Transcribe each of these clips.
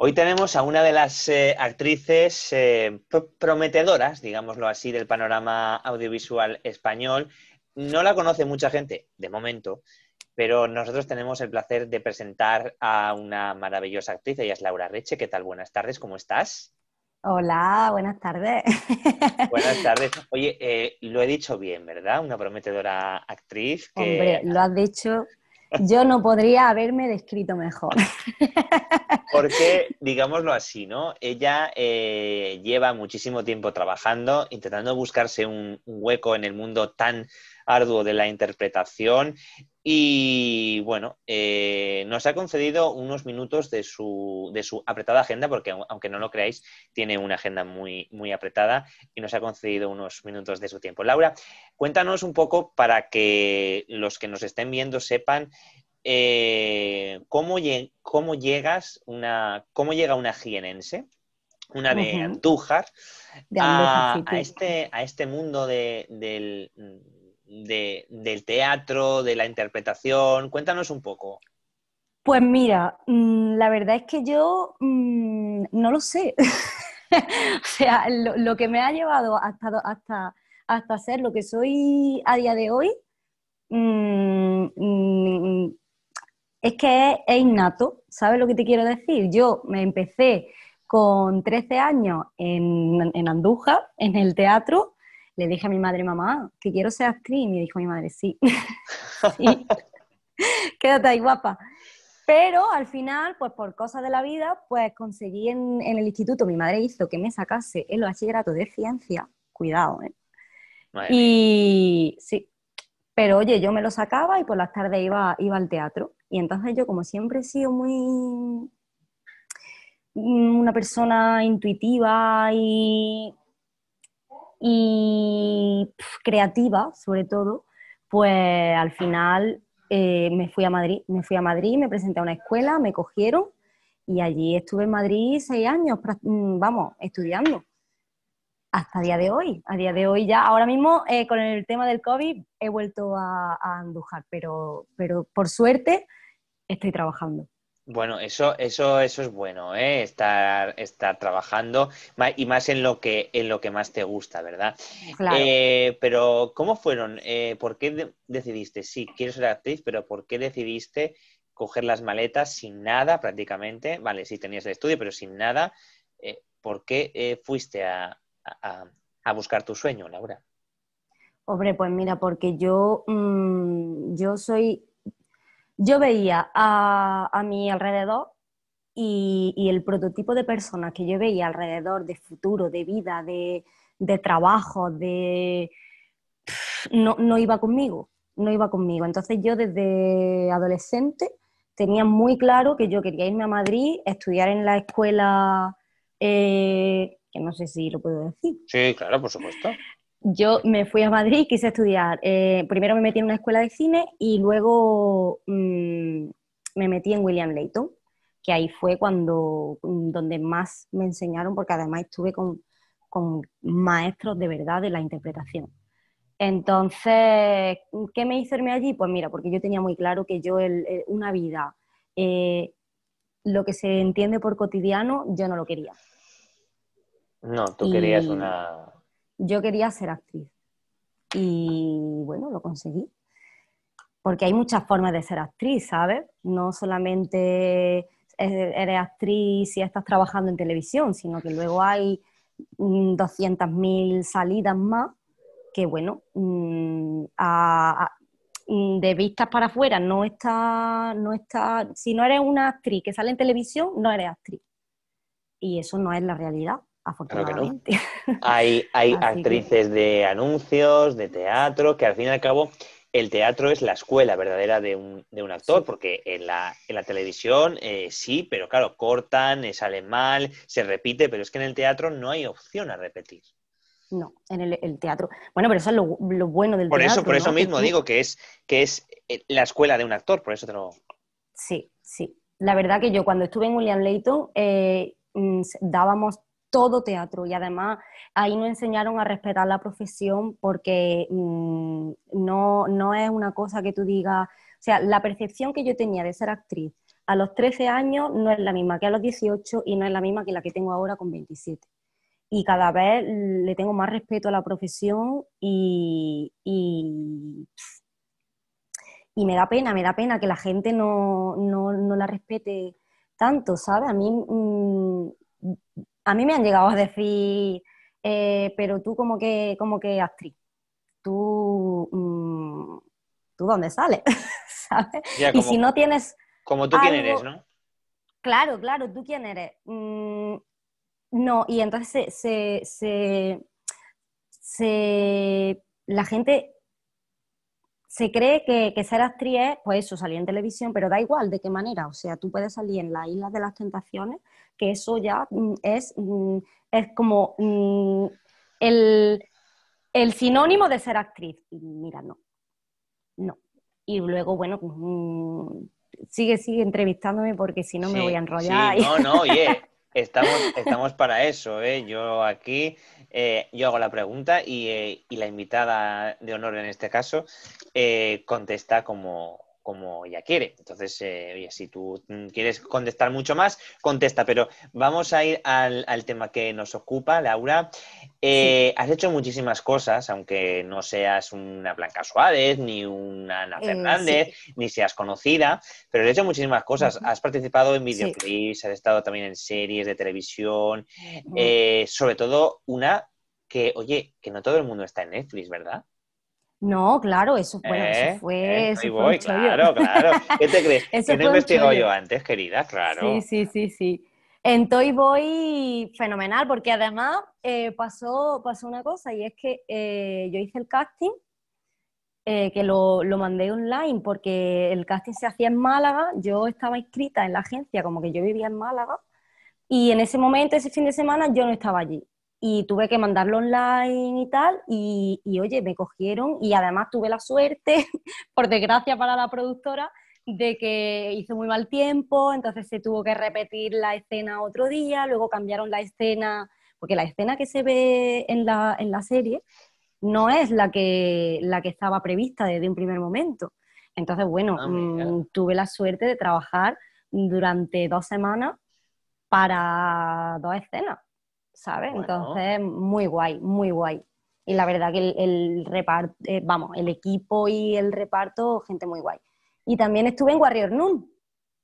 Hoy tenemos a una de las eh, actrices eh, prometedoras, digámoslo así, del panorama audiovisual español. No la conoce mucha gente, de momento, pero nosotros tenemos el placer de presentar a una maravillosa actriz. Ella es Laura Reche. ¿Qué tal? Buenas tardes, ¿cómo estás? Hola, buenas tardes. Buenas tardes. Oye, eh, lo he dicho bien, ¿verdad? Una prometedora actriz. Hombre, lo has dicho yo no podría haberme descrito mejor. Porque, digámoslo así, ¿no? Ella eh, lleva muchísimo tiempo trabajando, intentando buscarse un hueco en el mundo tan arduo de la interpretación y bueno, eh, nos ha concedido unos minutos de su, de su, apretada agenda, porque aunque no lo creáis, tiene una agenda muy, muy apretada y nos ha concedido unos minutos de su tiempo. Laura, cuéntanos un poco para que los que nos estén viendo sepan eh, cómo, cómo, llegas una, cómo llega una jienense, una de Andújar, a, este, a este mundo de, del del teatro, de la interpretación? Cuéntanos un poco. Pues mira, mm, la verdad es que yo mm, no lo sé. o sea, lo, que me ha llevado hasta, ser lo que soy a día de hoy mm, es que es, innato. ¿Sabes lo que te quiero decir? Yo me empecé con 13 años en, en Andújar, en el teatro, le dije a mi madre, mamá, que quiero ser actriz. Y me dijo mi madre, sí. Quédate ahí, guapa. Pero al final, pues por cosas de la vida, pues conseguí en, el instituto, mi madre hizo que me sacase el bachillerato de ciencia. Cuidado, ¿eh? y sí, pero oye, yo me lo sacaba y por las tardes iba, iba al teatro. Y entonces yo, como siempre he sido muy mm, una persona intuitiva y y creativa, sobre todo, pues al final eh, me fui a Madrid, me fui a Madrid, me presenté a una escuela, me cogieron y allí estuve en Madrid seis años, mm, vamos, estudiando. Hasta día de hoy, a día de hoy ya, ahora mismo eh, con el tema del COVID he vuelto a, a andujar, pero, pero por suerte estoy trabajando. Bueno, eso, eso, eso es bueno, ¿eh? estar, trabajando y más en lo que, en lo que más te gusta, ¿verdad? Claro. Eh, pero, ¿cómo fueron? Eh, ¿Por qué decidiste? Sí, quiero ser actriz, pero ¿por qué decidiste coger las maletas sin nada prácticamente? Vale, sí tenías el estudio, pero sin nada. ¿Por qué fuiste a, buscar tu sueño, Laura? Hombre, pues mira, porque yo, mm, yo soy yo veía a, mi alrededor y, el prototipo de personas que yo veía alrededor de futuro, de vida, de, trabajo, de... No, iba conmigo, no iba conmigo. Entonces yo desde adolescente tenía muy claro que yo quería irme a Madrid, estudiar en la escuela, eh, que no sé si lo puedo decir. Sí, claro, por supuesto yo me fui a Madrid y quise estudiar. Eh, primero me metí en una escuela de cine y luego mm, me metí en William Leighton, que ahí fue cuando, mm, donde más me enseñaron, porque además estuve con, con maestros de verdad de la interpretación. Entonces, ¿qué me hice allí? Pues mira, porque yo tenía muy claro que yo una vida, eh, lo que se entiende por cotidiano, yo no lo quería. No, tú querías una, yo quería ser actriz. Y bueno, lo conseguí. Porque hay muchas formas de ser actriz, ¿sabes? No solamente e-, eres actriz y estás trabajando en televisión, sino que luego hay 200.000 mm, salidas más que, bueno, mm, mm, de vistas para afuera no está, no está, si no eres una actriz que sale en televisión, no eres actriz. Y eso no es la realidad afortunadamente. Hay, hay actrices de anuncios, de teatro, que al fin y al cabo el teatro es la escuela verdadera de un, actor, porque en la, televisión eh, sí, pero claro, cortan, eh, sale mal, se repite, pero es que en el teatro no hay opción a repetir. No, en el, teatro. Bueno, pero eso es lo, bueno del por teatro. Eso, por eso mismo digo que es, que es eh, la escuela de un actor, por eso te lo. Sí, sí. La verdad que yo cuando estuve en William Leighton mm, dábamos todo teatro y además ahí nos enseñaron a respetar la profesión porque mm, no, es una cosa que tú digas, o sea, la percepción que yo tenía de ser actriz a los 13 años no es la misma que a los 18 y no es la misma que la que tengo ahora con 27. Y cada vez le tengo más respeto a la profesión y, y, me da pena, me da pena que la gente no, la respete tanto, ¿sabes? A mí mm, a mí me han llegado a decir, eh, pero tú como que, como que actriz, tú, mm, ¿tú dónde sales? ¿Sabes? y si no tienes... Como tú quién eres, ¿no? Claro, claro, tú quién eres. Mm, no, y entonces se la gente se cree que, ser actriz es, pues eso, salir en televisión, pero da igual de qué manera. O sea, tú puedes salir en la Isla de las Tentaciones, que eso ya mm, es, mm, es como mm, el, sinónimo de ser actriz. Y mira, no. No. Y luego, bueno, sigue, sigue entrevistándome porque si no me voy a enrollar. no, no, oye. Estamos, estamos para eso, ¿eh? Yo aquí, eh, yo hago la pregunta y, eh, y, la invitada de honor en este caso eh, contesta como, como ella quiere. Entonces, eh, oye, si tú mm, quieres contestar mucho más, contesta, pero vamos a ir al, tema que nos ocupa, Laura. Eh, has hecho muchísimas cosas, aunque no seas una Blanca Suárez, ni una Ana eh, Fernández, ni seas conocida, pero has hecho muchísimas cosas. Has participado en videoclips, has estado también en series de televisión, sobre todo una que, oye, que no todo el mundo está en Netflix, ¿verdad? No, claro, eso, ¿Eh? fue. Eh, voy, claro, claro. ¿Qué te crees? eso investigado yo antes, querida? Claro. Sí, sí, sí, sí. En Toy Boy, fenomenal, porque además eh, pasó, pasó una cosa y es que eh, yo hice el casting, que lo, lo mandé online porque el casting se hacía en Málaga. Yo estaba inscrita en la agencia, como que yo vivía en Málaga, y en ese momento, ese fin de semana, yo no estaba allí y tuve que mandarlo online y tal, y, oye, me cogieron y además tuve la suerte, por desgracia para la productora, de que hizo muy mal tiempo, entonces se tuvo que repetir la escena otro día, luego cambiaron la escena, porque la escena que se ve en la, en la serie no es la que, la que estaba prevista desde un primer momento. Entonces, bueno, ah, mm, tuve la suerte de trabajar durante dos semanas para dos escenas ¿sabes? Entonces, muy guay, muy guay. Y la verdad que el, reparto, eh, vamos, el equipo y el reparto, gente muy guay. Y también estuve en Warrior Noon,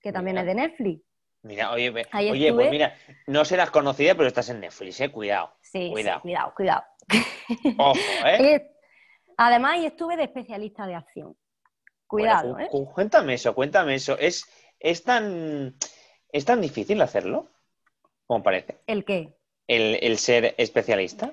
que también es de Netflix. Mira, oye, oye pues mira, no serás conocida, pero estás en Netflix, eh, cuidado. Sí, cuidado, cuidado. cuidado. Ojo, ¿eh? además, estuve de especialista de acción. Cuidado, ¿eh? Cuéntame eso, cuéntame eso. ¿Es, es, tan, ¿Es tan difícil hacerlo? Como parece? ¿El qué? el, ser especialista?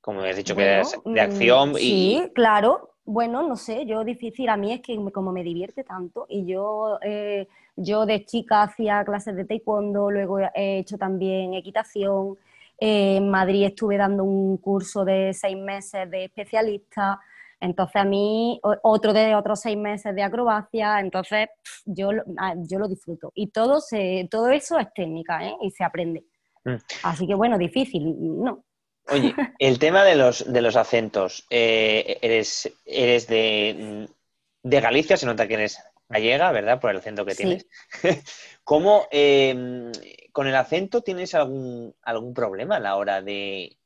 Como has dicho, que es de mm, acción y... Sí, claro. Bueno, no sé, yo difícil, a mí es que como me divierte tanto y yo, eh, yo de chica hacía clases de taekwondo, luego he hecho también equitación, eh, en Madrid estuve dando un curso de seis meses de especialista, entonces a mí otro de otros seis meses de acrobacia, entonces yo, ah, yo lo disfruto y todo, todo eso es técnica ¿eh? y se aprende. Mm. Así que bueno, difícil, no. Oye, el tema de los, de los acentos. Eh, eres eres de, Galicia, se nota que eres gallega, ¿verdad? Por el acento que tienes. ¿Cómo, em, con el acento tienes algún, problema a la hora de,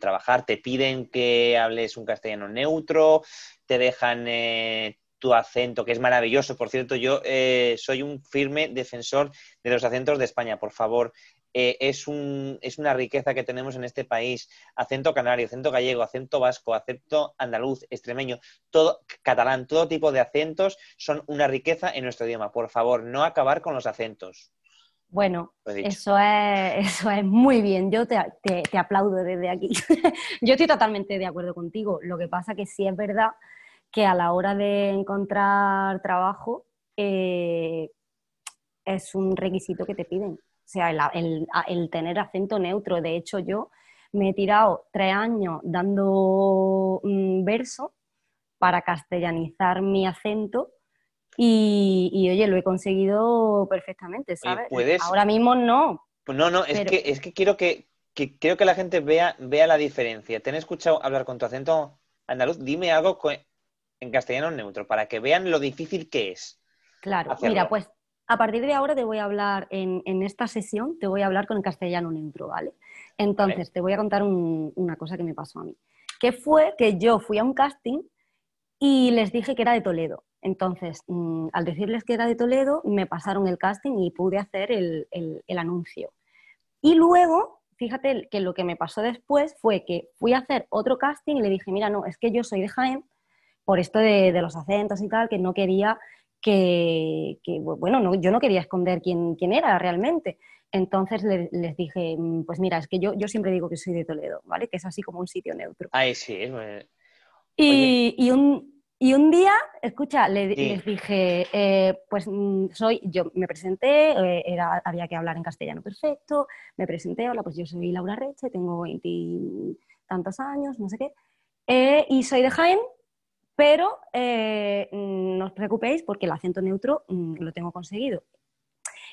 trabajar? ¿Te piden que hables un castellano neutro? ¿Te dejan eh, tu acento, que es maravilloso. Por cierto, yo eh, soy un firme defensor de los acentos de España. Por favor, eh, es, una riqueza que tenemos en este país. Acento canario, acento gallego, acento vasco, acento andaluz, extremeño, todo catalán, todo tipo de acentos son una riqueza en nuestro idioma. Por favor, no acabar con los acentos. Bueno, eso es, eso es muy bien. Yo te, aplaudo desde aquí. Yo estoy totalmente de acuerdo contigo. Lo que pasa que sí es verdad que a la hora de encontrar trabajo eh, es un requisito que te piden sea, el, tener acento neutro. De hecho, yo me he tirado tres años dando mm, verso para castellanizar mi acento y, oye, lo he conseguido perfectamente, ¿sabes? Ahora mismo no. Pues no, no, es, que, quiero que, que la gente vea, vea la diferencia. ¿Te han escuchado hablar con tu acento andaluz? Dime algo en castellano neutro para que vean lo difícil que es. Claro, mira, pues a partir de ahora te voy a hablar en, esta sesión, te voy a hablar con el castellano neutro, ¿vale? Entonces, te voy a contar una cosa que me pasó a mí, que fue que yo fui a un casting y les dije que era de Toledo. Entonces, mm, al decirles que era de Toledo, me pasaron el casting y pude hacer el, anuncio. Y luego fíjate que lo que me pasó después fue que fui a hacer otro casting y le dije, mira, no, es que yo soy de Jaén, por esto de los acentos y tal, que no quería que, bueno, no, yo no quería esconder quién, quién era realmente. Entonces les dije, mm, pues mira, es que yo, yo siempre digo que soy de Toledo, ¿vale? Que es así como un sitio neutro. Ay, sí, y, y, un, y un día, escucha, les dije, eh, pues mm, soy, yo me presenté, eh, era, había que hablar en castellano perfecto, me presenté, hola, pues yo soy Laura Reche, tengo 20 tantos años, no sé qué, eh, y soy de Jaén, pero eh, no os preocupéis porque el acento neutro mm, lo tengo conseguido.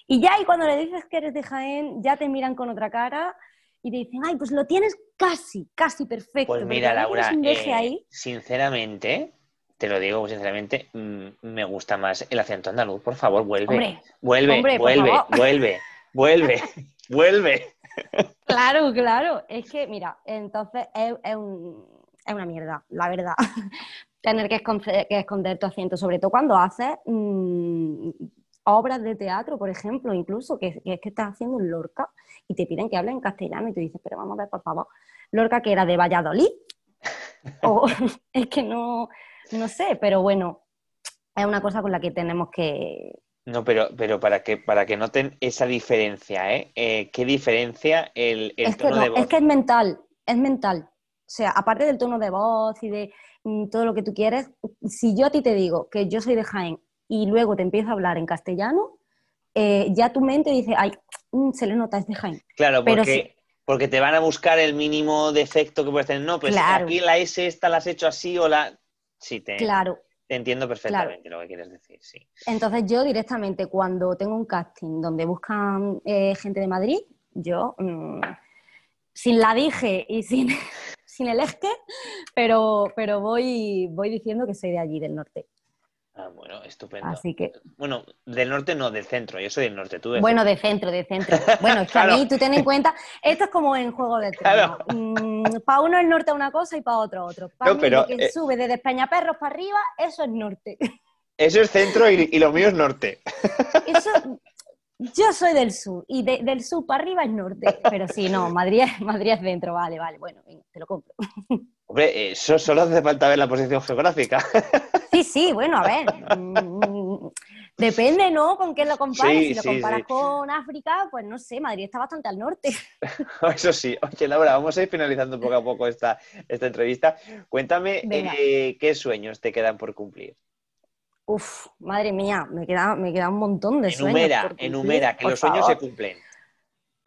Y ya y cuando le dices que eres de Jaén, ya te miran con otra cara y te dicen, ay, pues lo tienes casi, casi perfecto. Pues mira, Laura, eh, sinceramente, te lo digo sinceramente, mm, me gusta más el acento andaluz. Por favor, vuelve. vuelve, vuelve, vuelve, vuelve, vuelve, Claro, claro. Es que, mira, entonces un, es, una mierda, la verdad tener que esconder, tu asiento sobre todo cuando haces mm, obras de teatro, por ejemplo, incluso, que, es que estás haciendo un Lorca y te piden que hable en castellano y tú dices, pero vamos a ver, por favor, Lorca que era de Valladolid, o es que no, no sé, pero bueno, es una cosa con la que tenemos que... No, pero, pero para, que, para que noten esa diferencia, ¿eh? eh qué diferencia el, Es que es mental, es mental. O sea, aparte del tono de voz y de mm, todo lo que tú quieres, si yo a ti te digo que yo soy de Jaén y luego te empiezo a hablar en castellano, eh, ya tu mente dice, ay, mm, se le nota, es de Jaén. Claro, porque... porque te van a buscar el mínimo defecto que puedes tener. No, pues aquí la S esta la has hecho así o la... Sí, te, claro. te entiendo perfectamente lo que quieres decir, sí. Entonces yo directamente cuando tengo un casting donde buscan eh, gente de Madrid, yo mm, sin la dije y sin sin el esque pero, pero voy, voy diciendo que soy de allí, del norte. Ah, bueno, estupendo. Así que... Bueno, del norte no, del centro. Yo soy del norte, tú del Bueno, centro. de centro, de centro. Bueno, es que mí, tú ten en cuenta, esto es como en Juego de mm, para uno el norte una cosa y para otro otro. Para mí, pero, que eh, sube desde España perros para arriba, eso es norte. Eso es centro y, lo mío es norte. yo soy del sur y del sur para arriba es norte, pero sí, no, Madrid, Madrid es dentro, vale, vale, bueno lo compro. Hombre, eso solo hace falta ver la posición geográfica. Sí, sí, bueno, a ver. Mm, depende, ¿no? Con qué lo compares. si lo comparas con África, pues no sé, Madrid está bastante al norte. Eso sí. Oye, Laura, vamos a ir finalizando poco a poco esta, entrevista. Cuéntame eh, qué sueños te quedan por cumplir. Uf, madre mía, me queda, me queda un montón de sueños. Enumera, enumera, que los sueños se cumplen.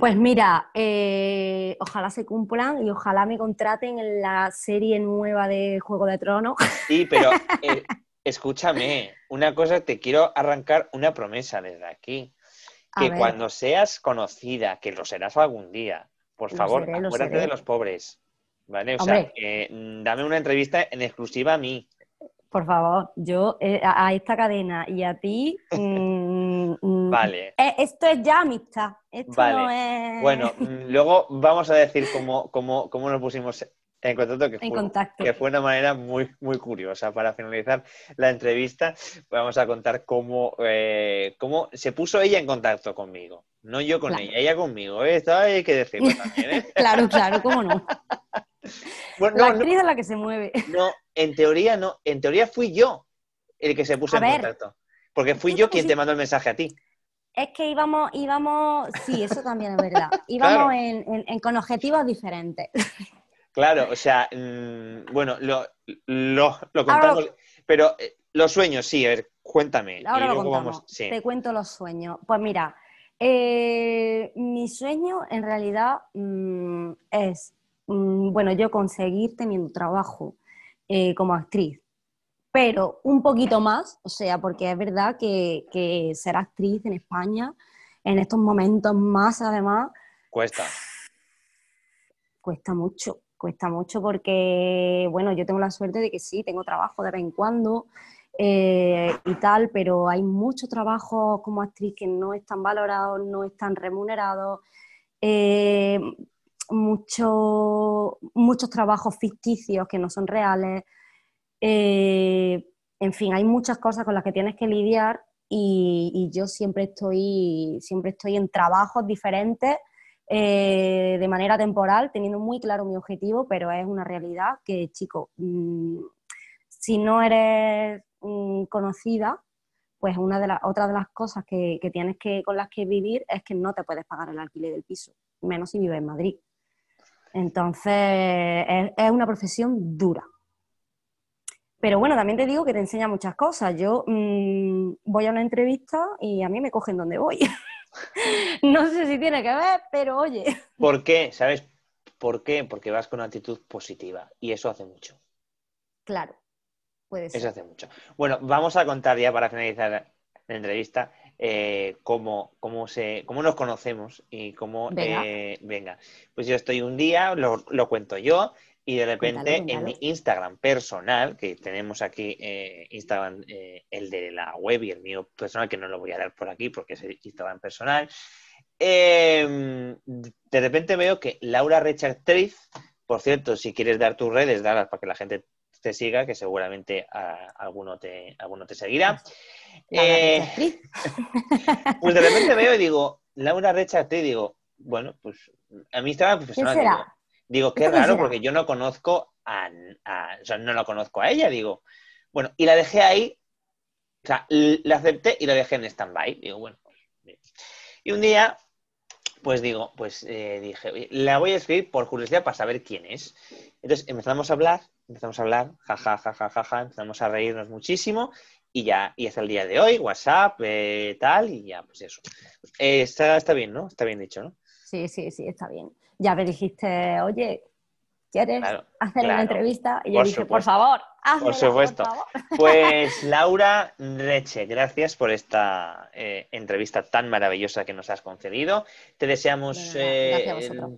Pues mira, eh, ojalá se cumplan y ojalá me contraten en la serie nueva de Juego de Tronos. Sí, pero eh, escúchame, una cosa, te quiero arrancar una promesa desde aquí. Que cuando seas conocida, que lo serás algún día, por favor, acuérdate de los pobres. ¿Vale? O sea, eh, dame una entrevista en exclusiva a mí. Por favor, yo eh, a esta cadena y a ti. Mm, mm, mm, vale. Eh, esto es ya amistad. Esto no es... Bueno, luego vamos a decir cómo, nos pusimos en contacto, que, fue, una manera muy, muy curiosa. Para finalizar la entrevista, vamos a contar cómo, eh, cómo se puso ella en contacto conmigo. No yo con ella, ella conmigo. Esto hay que decirlo también. claro, claro, cómo no. la no, es la que se mueve. No, en teoría no. En teoría fui yo el que se puso en contacto. Porque fui yo quien te mandó el mensaje a ti. Es que íbamos, íbamos, sí, eso también es verdad. Íbamos con objetivos diferentes. Claro, o sea, mm, bueno, lo, contamos, pero eh, los sueños, sí, a ver, cuéntame. Te cuento los sueños. Pues mira, eh, mi sueño en realidad mm, es Mm, bueno, yo conseguir teniendo trabajo eh, como actriz, pero un poquito más, o sea, porque es verdad que, ser actriz en España, en estos momentos más además... Cuesta. Cuesta mucho, cuesta mucho porque, bueno, yo tengo la suerte de que sí, tengo trabajo de vez en cuando eh, y tal, pero hay mucho trabajo como actriz que no están valorados, no están remunerados. Eh, mucho, muchos trabajos ficticios que no son reales. Eh, en fin, hay muchas cosas con las que tienes que lidiar y, yo siempre estoy, siempre estoy en trabajos diferentes eh, de manera temporal, teniendo muy claro mi objetivo, pero es una realidad que, chico, mm, si no eres mm, conocida, pues una de las otra de las cosas que, que, tienes que con las que vivir es que no te puedes pagar el alquiler del piso, menos si vives en Madrid. Entonces, es, una profesión dura. Pero bueno, también te digo que te enseña muchas cosas. Yo mm, voy a una entrevista y a mí me cogen donde voy. no sé si tiene que ver, pero oye. ¿Por qué? ¿Sabes por qué? Porque vas con una actitud positiva y eso hace mucho. Claro, puede ser. Eso hace mucho. Bueno, vamos a contar ya para finalizar la entrevista eh, cómo, nos conocemos y cómo... Eh, venga. pues yo estoy un día, lo, cuento yo, y de repente en mi Instagram personal, que tenemos aquí eh, Instagram, el de la web y el mío personal, que no lo voy a dar por aquí porque es Instagram personal, em, de repente veo que Laura Rechartriz, por cierto, si quieres dar tus redes, darlas para que la gente te siga, que seguramente a, ah, alguno, te, alguno te seguirá. Eh, pues de repente veo y digo, Laura Recha, te digo, bueno, pues a mí estaba profesional. Digo, qué raro, porque yo no conozco a, O sea, no la conozco a ella, digo. Bueno, y la dejé ahí, o sea, la acepté y la dejé en stand-by. Digo, bueno. Y un día pues digo, pues eh, dije, la voy a escribir por curiosidad para saber quién es. Entonces empezamos a hablar empezamos a hablar, jajaja, empezamos a reírnos muchísimo y ya, y hasta el día de hoy, WhatsApp, eh, tal, y ya, pues eso. Eh, está, está bien, ¿no? Está bien dicho, ¿no? Sí, sí, sí, está bien. Ya me dijiste, oye, ¿quieres hacer una entrevista? Y yo dije, por favor, hazlo. Por supuesto. Pues Laura Reche, gracias por esta eh, entrevista tan maravillosa que nos has concedido. Te deseamos eh,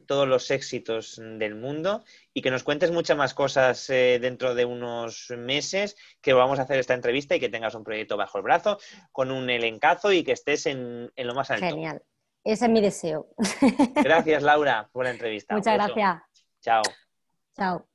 todos los éxitos del mundo y que nos cuentes muchas más cosas eh, dentro de unos meses, que vamos a hacer esta entrevista y que tengas un proyecto bajo el brazo con un elencazo y que estés en, en lo más alto. Genial. Ese es mi deseo. Gracias, Laura, por la entrevista. Muchas gracias. Chao. Chao.